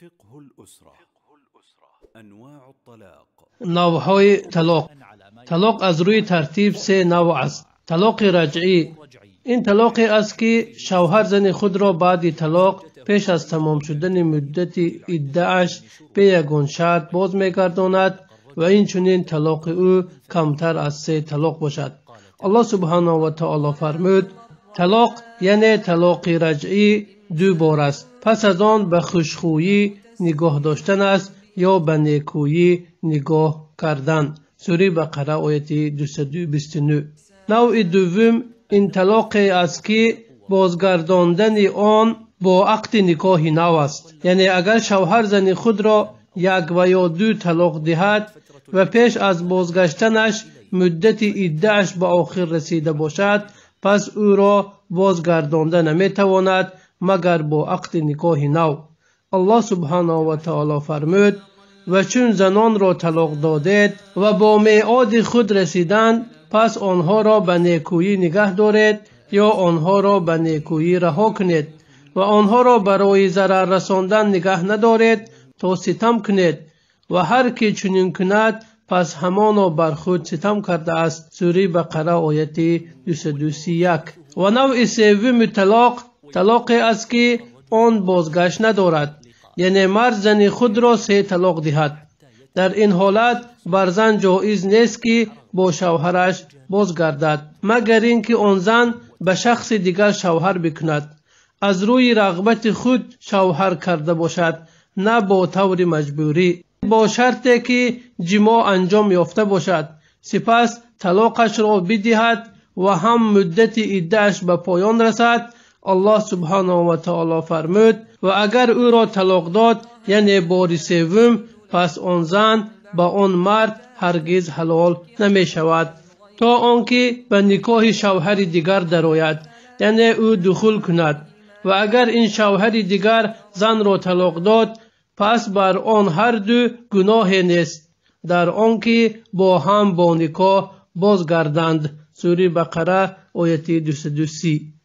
فقه الأسرة انواع الطلاق طلاق طلاق از روی ترتیب سه نوع است طلاق رجعی این طلاقی است که شوهر زن خود را بعد طلاق پیش از تمام شدن مدت عدهاش به یگان شرط باز میگرداند و این چنین طلاق او کمتر از سه طلاق باشد الله سبحانه و تعالی فرمود طلاق یعنی طلاق رجعی دو بار است пас аз он ба хушхӯӣ нигоҳ доштан аст ё ба некӯӣ нигоҳ кардан сури бақара ояти 229 навъи дуввум ин талоқе аст ки бозгардондани он бо ақди никоҳи нав аст яъне агар шавҳар зани худро як ва ё ду талоқ диҳад ва пеш аз бозгаштанаш муддати иддааш ба охир расида бошад пас ӯро бозгардонда наметавонад магар бо ақди никоҳи нав аллоҳ субҳанаҳу ватаало фармуд ва чун занонро талоқ додед ва бо меъоди худ расиданд пас онҳоро ба некӯӣ нигаҳ доред ё онҳоро ба некӯӣ раҳо кунед ва онҳоро барои зарар расондан нигаҳ надоред то ситам кунед ва ҳар кӣ чунин кунад пас ҳамоно бар худ ситам кардааст сури бақара ояти 2 ва навъи севюми талоқ талоқе аст ки он бозгашт надорад яъне мард зани худро се талоқ диҳад дар ин ҳолат бар зан ҷоиз нест ки бо шавҳараш бозгардад магар ин ки он зан ба шахси дигар шавҳар бикунад аз рӯи рағбати худ шавҳар карда бошад на бо таври маҷбурӣ бо шарте ки ҷимо анҷом ёфта бошад сипас талоқашро бидиҳад ва ҳам муддати иддааш ба поён расад аллоҳ субҳанаҳу ватаало фармуд ва агар ӯро талоқ дод яъне бори севум пас он зан ба он мард ҳаргиз ҳалол намешавад то он ки ба никоҳи шавҳари дигар дарояд яъне ӯ духул кунад ва агар ин шавҳари дигар занро талоқ дод пас бар он ҳарду гуноҳе нест дар он ки бо ҳам бо никоҳ бозгарданд сури бақара ояти 230